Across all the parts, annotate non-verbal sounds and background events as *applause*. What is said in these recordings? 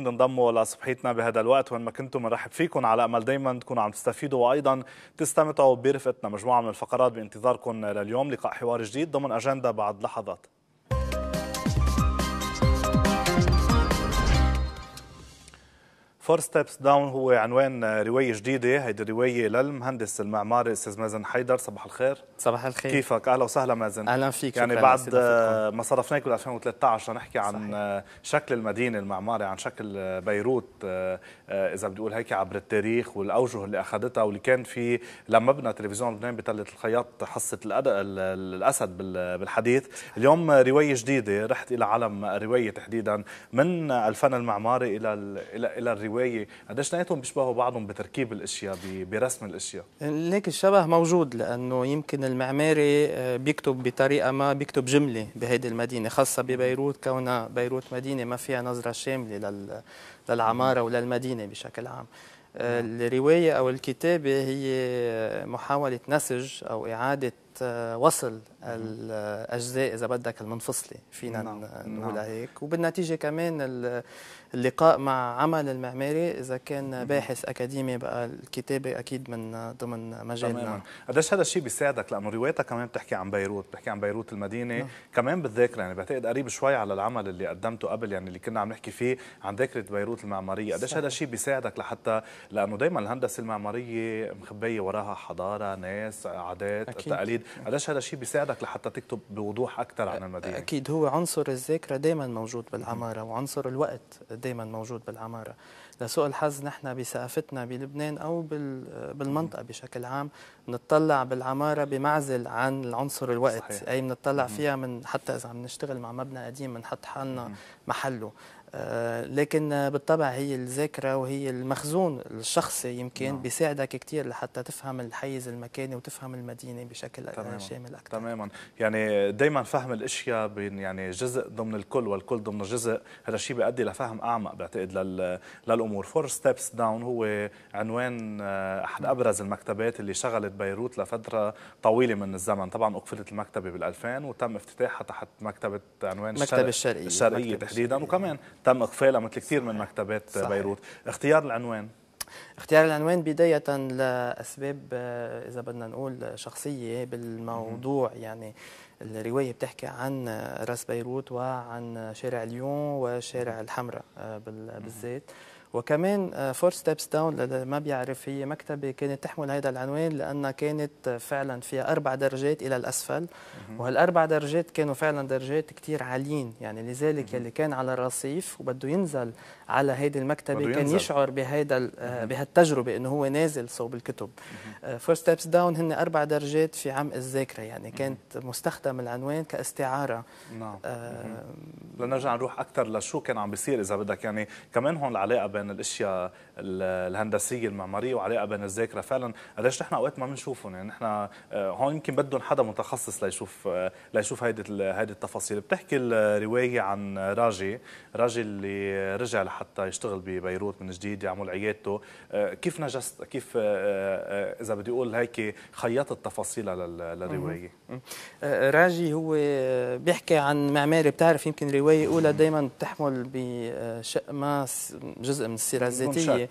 انضموا لصبحيتنا بهذا الوقت وين ما كنتم بنرحب فيكم على امل دائما تكونوا عم تستفيدوا وايضا تستمتعوا برفقتنا مجموعه من الفقرات بانتظاركم لليوم لقاء حوار جديد ضمن اجنده بعد لحظات فور ستيبس داون هو عنوان رواية جديدة هيدي رواية للمهندس المعماري أستاذ مازن حيدر صباح الخير صباح الخير كيفك أهلا وسهلا مازن أهلا فيك يعني بعد ما صرفناك بال 2013 لنحكي عن صحيح. شكل المدينة المعماري عن شكل بيروت آه، آه، إذا بدي أقول هيك عبر التاريخ والأوجه اللي أخذتها واللي كان في لما بنى تلفزيون لبنان بتلة الخياط حصة الأسد بالحديث اليوم رواية جديدة رحت إلى عالم الرواية تحديدا من الفن المعماري إلى إلى الرواية الروايه قديش اثنيناتهم بيشبهوا بعضهم بتركيب الاشياء برسم الاشياء ليك الشبه موجود لانه يمكن المعماري آه، بيكتب بطريقه ما بيكتب جمله بهيدي المدينه خاصه ببيروت كونها بيروت مدينه ما فيها نظره شامله للعماره وللمدينه بشكل عام آه، الرواية أو الكتابة هي محاولة نسج أو إعادة آه، وصل الاجزاء اذا بدك المنفصله فينا نعم. نقولها نعم. هيك وبالنتيجه كمان اللقاء مع عمل المعماري اذا كان باحث اكاديمي بقى الكتابه اكيد من ضمن مجالنا تماما قديش هذا الشيء بيساعدك لانه روايتك كمان بتحكي عن بيروت بتحكي عن بيروت المدينه نعم. كمان بالذاكره يعني بعتقد قريب شوي على العمل اللي قدمته قبل يعني اللي كنا عم نحكي فيه عن ذاكره بيروت المعماريه قديش هذا الشيء بيساعدك لحتى لانه دائما الهندسه المعماريه مخبيه وراها حضاره ناس عادات أكيد. تقاليد قديش هذا الشيء بيساعدك لحتى تكتب بوضوح اكثر عن المدينه اكيد هو عنصر الذاكره دائما موجود بالعماره وعنصر الوقت دائما موجود بالعماره لسوء الحظ نحن بثقافتنا بلبنان او بالمنطقه بشكل عام نتطلع بالعماره بمعزل عن العنصر الوقت صحيح. اي بنطلع فيها من حتى اذا عم نشتغل مع مبنى قديم بنحط حالنا محله آه، لكن بالطبع هي الذاكره وهي المخزون الشخصي يمكن نعم. بيساعدك كثير لحتى تفهم الحيز المكاني وتفهم المدينه بشكل تماماً. شامل اكثر تماما يعني دائما فهم الاشياء بين يعني جزء ضمن الكل والكل ضمن جزء هذا الشيء بيؤدي لفهم اعمق بعتقد للامور فور ستيبس داون هو عنوان آه، احد نعم. ابرز المكتبات اللي شغلت بيروت لفتره طويله من الزمن طبعا اقفلت المكتبه بال2000 وتم افتتاحها تحت مكتبه عنوان مكتب الشرقيه الشرقيه تحديدا وكمان تم اقفالها مثل كثير من مكتبات صحيح. بيروت اختيار العنوان اختيار العنوان بداية لأسباب آه، إذا بدنا نقول شخصية بالموضوع يعني الرواية بتحكي عن راس بيروت وعن شارع ليون وشارع الحمراء آه، بالذات وكمان فور ستيبس داون للي ما بيعرف هي مكتبه كانت تحمل هذا العنوان لانها كانت آه, فعلا فيها اربع درجات الى الاسفل وهالاربع درجات كانوا فعلا درجات كثير عاليين يعني لذلك اللي كان على الرصيف وبده ينزل على هيدي المكتبه كان يشعر بهيدا آه, بهالتجربه انه هو نازل صوب الكتب فور ستيبس داون هن اربع درجات في عمق الذاكره يعني كانت مستخدم العنوان كاستعاره نعم آه لنرجع نروح اكثر لشو كان عم بيصير اذا بدك يعني كمان هون العلاقه بين بين الاشياء الهندسيه المعماريه وعلاقه بين الذاكره فعلا قديش نحن اوقات ما بنشوفهم يعني نحن آه، هون يمكن بدهم حدا متخصص ليشوف آه، ليشوف هيدي هيدي التفاصيل بتحكي الروايه عن راجي راجي اللي رجع لحتى يشتغل ببيروت من جديد يعمل عيادته آه، كيف نجست كيف اذا بدي اقول هيك خيطت تفاصيلها للروايه راجي هو بيحكي عن معماري بتعرف يمكن روايه اولى دائما بتحمل بشق ما جزء من من السيره الذاتيه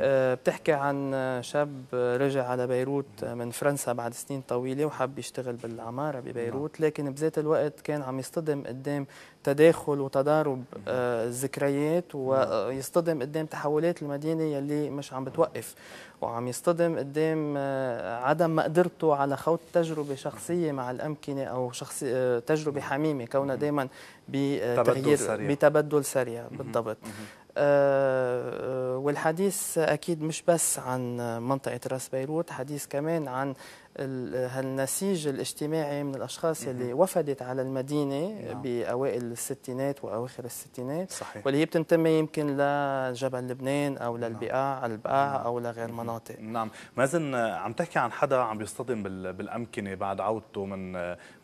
آه، بتحكي عن شاب رجع على بيروت من فرنسا بعد سنين طويله وحب يشتغل بالعماره ببيروت نعم. لكن بذات الوقت كان عم يصطدم قدام تداخل وتضارب آه، الذكريات ويصطدم قدام تحولات المدينه يلي مش عم بتوقف وعم يصطدم قدام آه، عدم مقدرته على خوض تجربه شخصيه مع الامكنه او شخصي تجربه حميمه كونها دائما بتغيير بتبدل سريع بالضبط والحديث أكيد مش بس عن منطقة راس بيروت حديث كمان عن هالنسيج الاجتماعي من الاشخاص اللي وفدت على المدينه نعم. باوائل الستينات واواخر الستينات صحيح. واللي هي بتنتمي يمكن لجبل لبنان او نعم. للبقاع نعم. البقاع او لغير مناطق نعم مازن عم تحكي عن حدا عم بيصطدم بالامكنه بعد عودته من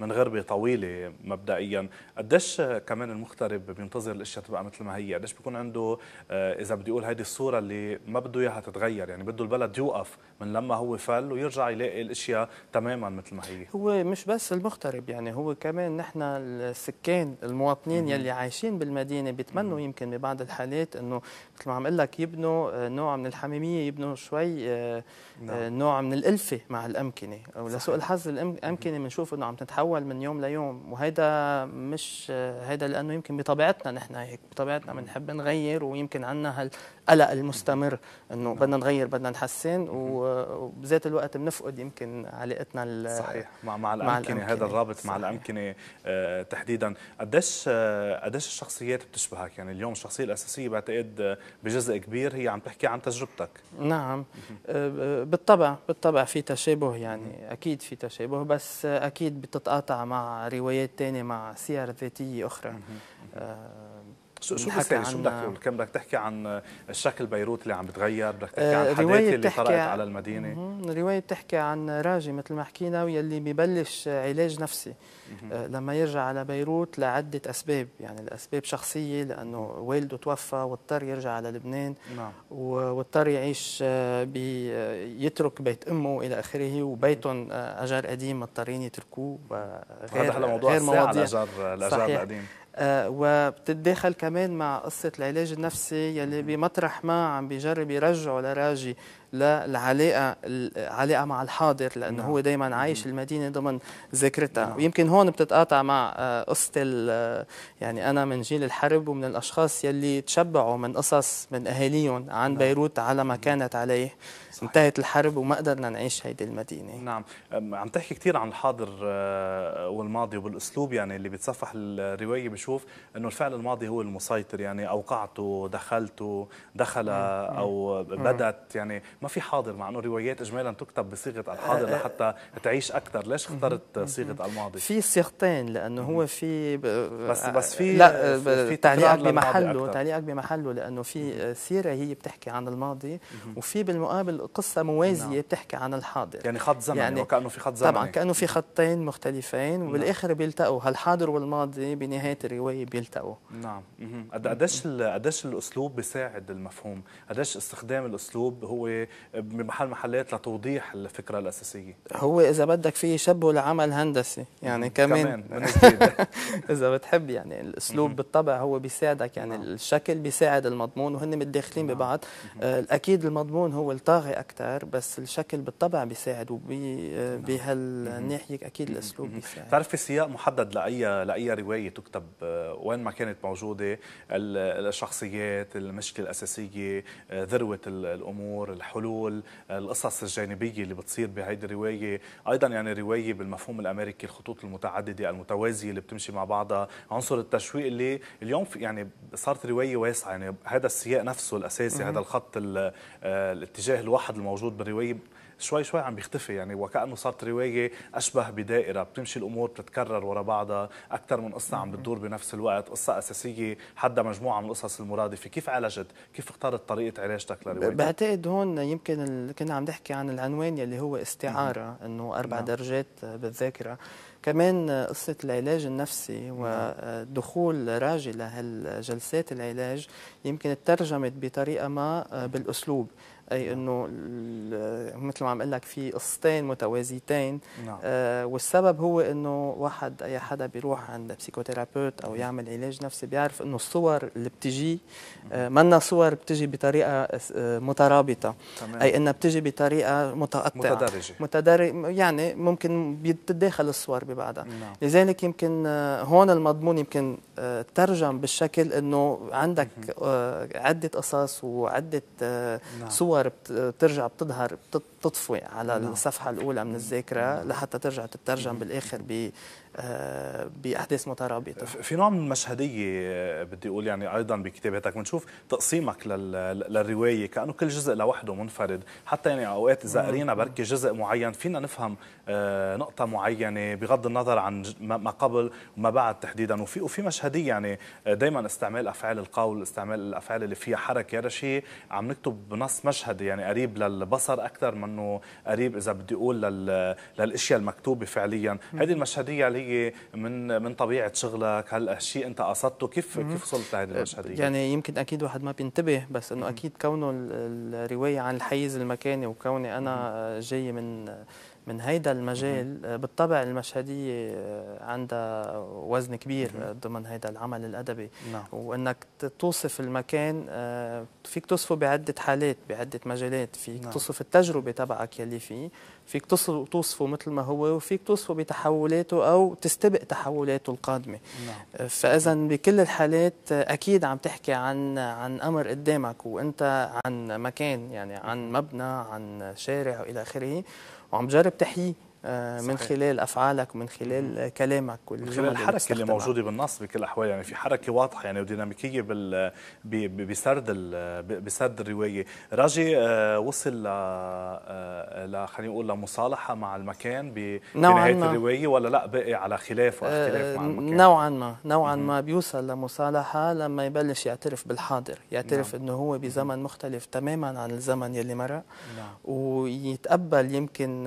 من غربه طويله مبدئيا قديش كمان المغترب بينتظر الاشياء تبقى مثل ما هي قديش بيكون عنده آه، اذا بدي اقول هذه الصوره اللي ما بده اياها تتغير يعني بده البلد يوقف من لما هو فل ويرجع يلاقي الاشياء تماما مثل ما هي هو مش بس المغترب يعني هو كمان نحن السكان المواطنين يلي عايشين بالمدينه بيتمنوا يمكن ببعض الحالات انه مثل ما عم اقول لك يبنوا آه، نوع من الحميميه يبنوا شوي آه، آه، نعم. نوع من الالفه مع الامكنه ولسوء الحظ الامكنه بنشوف انه عم تتحول من يوم ليوم وهيدا مش هيدا لانه يمكن بطبيعتنا نحن هيك بطبيعتنا بنحب نغير ويمكن عندنا هال القلق المستمر انه بدنا نغير بدنا نحسن وبذات الوقت بنفقد يمكن علاقتنا صحيح مع مع الامكنه, هذا الرابط صحيح. مع الامكنه آه تحديدا قديش آه قديش الشخصيات بتشبهك يعني اليوم الشخصيه الاساسيه بعتقد آه، بجزء كبير هي عم تحكي عن تجربتك نعم آه،, آه بالطبع بالطبع في تشابه يعني اكيد في تشابه بس اكيد بتتقاطع مع روايات ثانيه مع سير ذاتيه اخرى آه شو تحكي شو بدك تقول؟ كان بدك تحكي عن آه، الشكل بيروت اللي عم بتغير، بدك تحكي عن الحداثه آه، اللي طرقت على المدينه الروايه بتحكي عن راجي مثل ما حكينا واللي ببلش علاج نفسي آه، لما يرجع على بيروت لعده اسباب، يعني الاسباب شخصيه لانه والده توفى واضطر يرجع على لبنان نعم واضطر يعيش يترك بيت امه الى اخره وبيتهم اجار قديم مضطرين يتركوه غير هذا هلا موضوع غير الاجار الاجار القديم آه، وبتتداخل كمان مع قصة العلاج النفسي يلي بمطرح ما عم بيجرب يرجعه لراجي للعلاقه العلاقه مع الحاضر لانه نعم. هو دائما عايش المدينه ضمن ذاكرتها نعم. ويمكن هون بتتقاطع مع آه، قصه يعني انا من جيل الحرب ومن الاشخاص يلي تشبعوا من قصص من اهاليهم عن نعم. بيروت على ما كانت عليه صحيح. انتهت الحرب وما قدرنا نعيش هيدي المدينه نعم عم تحكي كثير عن الحاضر آه، والماضي وبالاسلوب يعني اللي بتصفح الروايه بشوف انه الفعل الماضي هو المسيطر يعني اوقعته دخلته دخل نعم. او نعم. بدت يعني ما في حاضر مع انه الروايات اجمالا تكتب بصيغه الحاضر أه، أه. لحتى تعيش اكثر ليش اخترت صيغه الماضي في صيغتين لانه هو في بس بس في لا في تعليقك بمحله تعليقك بمحله لانه في سيره هي بتحكي عن الماضي وفي بالمقابل قصه موازيه نعم. بتحكي عن الحاضر يعني خط زمني يعني وكانه في خط زمني طبعا كانه في خطين مختلفين نعم. وبالاخر بيلتقوا هالحاضر والماضي بنهايه الروايه بيلتقوا نعم قديش قديش الاسلوب بيساعد المفهوم قديش استخدام الاسلوب هو بمحل محلات لتوضيح الفكره الاساسيه هو اذا بدك في شبه لعمل هندسي يعني كمان, كمان يعني *laughs* اذا بتحب يعني الاسلوب بالطبع هو بيساعدك يعني آه. الشكل بيساعد المضمون وهن متداخلين نعم. ببعض آه اكيد المضمون هو الطاغي اكثر بس الشكل بالطبع بيساعد وبهالناحيه آه، اكيد الاسلوب بيساعد بتعرف في سياق محدد لاي لاي روايه تكتب آه، وين ما كانت موجوده الشخصيات المشكله الاساسيه ذروه الامور الحلول الحلول القصص الجانبية اللي بتصير بهيدي الرواية أيضا يعني رواية بالمفهوم الأمريكي الخطوط المتعددة المتوازية اللي بتمشي مع بعضها عنصر التشويق اللي اليوم في يعني صارت رواية واسعة يعني هذا السياق نفسه الأساسي هذا الخط آه، الاتجاه الواحد الموجود بالرواية شوي شوي عم بيختفي يعني وكأنه صارت رواية أشبه بدائرة بتمشي الأمور بتتكرر ورا بعضها أكثر من قصة عم بتدور بنفس الوقت قصة أساسية حدا مجموعة من القصص المرادفة كيف عالجت كيف اختارت طريقة علاجتك لروايتك بعتقد هون يمكن كنا عم نحكي عن العنوان يلي هو استعارة أنه أربع نعم. درجات بالذاكرة كمان قصة العلاج النفسي ودخول نعم. راجي لهالجلسات العلاج يمكن ترجمت بطريقة ما بالأسلوب اي نعم. انه مثل ما عم اقول لك في قصتين متوازيتين نعم. آه والسبب هو انه واحد اي حدا بيروح عند بسيكوثيرابيوت او يعمل علاج نفسي بيعرف انه الصور اللي بتجي آه منا صور بتجي بطريقه آه مترابطه تمام. اي انها بتجي بطريقه متقطعه متدرجه متدرج يعني ممكن بتتداخل الصور ببعضها نعم. لذلك يمكن آه، هون المضمون يمكن آه، ترجم بالشكل انه عندك آه، عده قصص وعده نعم. صور بتظهر بترجع بتظهر بتط... تطفي على نعم. الصفحه الاولى من الذاكره نعم. لحتى ترجع تترجم بالاخر ب آه، باحداث مترابطه في نوع من المشهديه بدي اقول يعني ايضا بكتاباتك بنشوف تقسيمك للروايه كانه كل جزء لوحده منفرد حتى يعني اوقات اذا قرينا بركي جزء معين فينا نفهم آه، نقطه معينه بغض النظر عن ما قبل وما بعد تحديدا وفي وفي مشهديه يعني آه، دائما استعمال افعال القول استعمال الافعال اللي فيها حركه هذا شيء عم نكتب نص مشهدي يعني قريب للبصر اكثر من انه قريب اذا بدي اقول لل... للاشياء المكتوبه فعليا هذه المشهديه اللي هي من من طبيعه شغلك هل شيء انت قصدته كيف مم. كيف وصلت لهذه المشهديه يعني يمكن اكيد واحد ما بينتبه بس انه اكيد كونه الروايه عن الحيز المكاني وكوني انا جاي من من هيدا المجال آه، بالطبع المشهدية آه، عندها وزن كبير ضمن هيدا العمل الأدبي نعم. وأنك توصف المكان آه، فيك توصفه بعدة حالات بعدة مجالات فيك نعم. توصف التجربة تبعك يلي فيه فيك توصفه مثل ما هو وفيك توصفه بتحولاته أو تستبق تحولاته القادمة نعم. فإذا بكل الحالات أكيد عم تحكي عن عن أمر قدامك وأنت عن مكان يعني عن مبنى عن شارع وإلى آخره وعم جرب تحييه آه، من خلال افعالك من خلال كلامك من خلال الحركه اللي, موجوده بالنص بكل الاحوال يعني في حركه واضحه يعني وديناميكيه بال بسرد بسرد الروايه راجي آه، وصل ل آه، خلينا نقول لمصالحه مع المكان بنهايه ما. الروايه ولا لا باقي على خلاف واختلاف مع المكان نوعا ما نوعا ما بيوصل لمصالحه لما يبلش يعترف بالحاضر يعترف نعم. انه هو بزمن مختلف تماما عن الزمن يلي مرق نعم. ويتقبل يمكن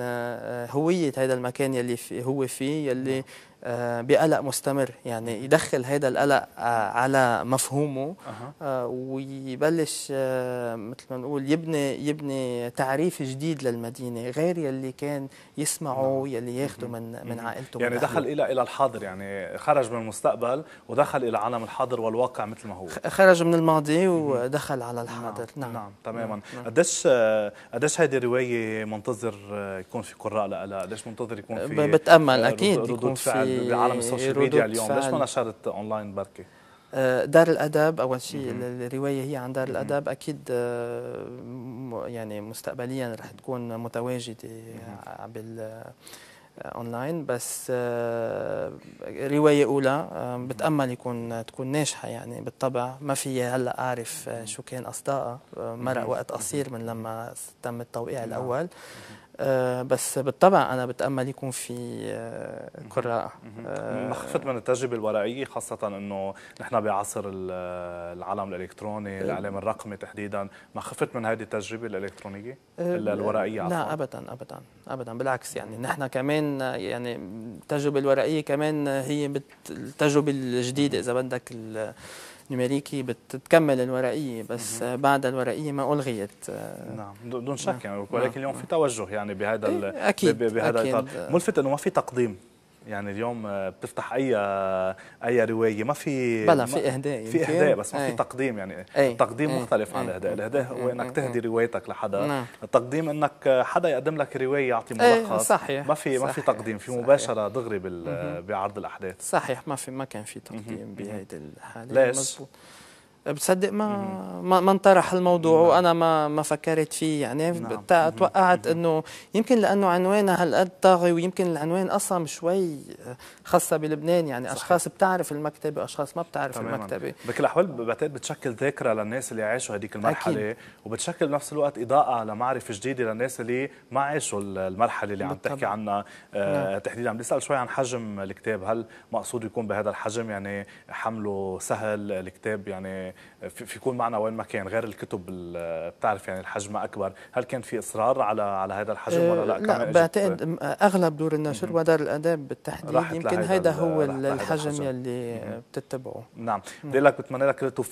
هويه اهميه هذا المكان يلي هو فيه يلي نعم. آه، بقلق مستمر يعني يدخل هذا القلق آه، على مفهومه أه. ويبلش آه، مثل ما نقول يبني يبني تعريف جديد للمدينه غير يلي كان يسمعه نعم. يلي ياخده من من عائلته يعني من دخل الى الى الحاضر يعني خرج من المستقبل ودخل الى عالم الحاضر والواقع مثل ما هو خرج من الماضي ودخل على الحاضر نعم نعم, نعم. تماما نعم. نعم. قديش قديش هذه الروايه منتظر يكون في قراء لها قديش منتظر يكون في بتامل اكيد يكون في بعالم السوشيال ميديا اليوم ليش ما نشرت اونلاين بركي آه، دار الادب اول شيء الروايه هي عن دار الادب اكيد آه، يعني مستقبليا رح تكون متواجده بال آه، اونلاين بس روايه اولى بتامل يكون تكون ناجحه يعني بالطبع ما في هلا اعرف شو كان اصداءها مرق وقت قصير من لما تم التوقيع نعم. الاول آه، بس بالطبع انا بتامل يكون في آه، قراءه آه، خفت من التجربه الورقيه خاصه انه نحن بعصر العالم الالكتروني الاعلام الرقمي تحديدا ما خفت من هذه التجربه الالكترونيه الورقيه عفوا. لا ابدا ابدا ابدا بالعكس يعني نحن كمان يعني التجربه الورقيه كمان هي التجربه الجديده اذا بدك نمريكي بتكمل الورقيه بس مم. بعد الورقيه ما الغيت نعم دون نعم. شك يعني، نعم. يعني ولكن نعم. اليوم في توجه يعني بهذا إيه، اكيد بهذا الإطار ملفت انه ما في تقديم يعني اليوم آه، بتفتح اي آه، اي روايه ما في بلا في اهداء في اهداء بس ما في إيه. تقديم يعني أي. التقديم أي. مختلف أي. عن إيه. الاهداء، إيه. الاهداء هو انك تهدي روايتك لحدا، نعم. التقديم انك آه، حدا يقدم لك روايه يعطي ملخص صحيح ما في ما في تقديم في مباشره دغري بعرض الاحداث صحيح ما في ما كان في تقديم بهيدي الحاله ليش؟ مزبوط. بتصدق ما ما انطرح الموضوع مم. نعم. وانا ما ما فكرت فيه يعني نعم. توقعت انه يمكن لانه عنوانها هالقد طاغي ويمكن العنوان اصلا شوي خاصه بلبنان يعني صحيح. اشخاص بتعرف المكتبه واشخاص ما بتعرف تماماً. المكتبه بكل الاحوال بعتقد بتشكل ذاكره للناس اللي عاشوا هذيك المرحله أكيد. وبتشكل بنفس الوقت اضاءه لمعرفه جديده للناس اللي ما عاشوا المرحله اللي عم تحكي عنها آه نعم. تحديدا عم بسال شوي عن حجم الكتاب هل مقصود يكون بهذا الحجم يعني حمله سهل الكتاب يعني في يكون معنا وين ما كان غير الكتب بتعرف يعني الحجم اكبر هل كان في اصرار على على هذا الحجم ولا لا أه، لا بعتقد اغلب دور النشر ودار الاداب بالتحديد يمكن هيدا هو الحجم, الحجم يلي بتتبعه نعم بدي لك بتمنى لك التوفيق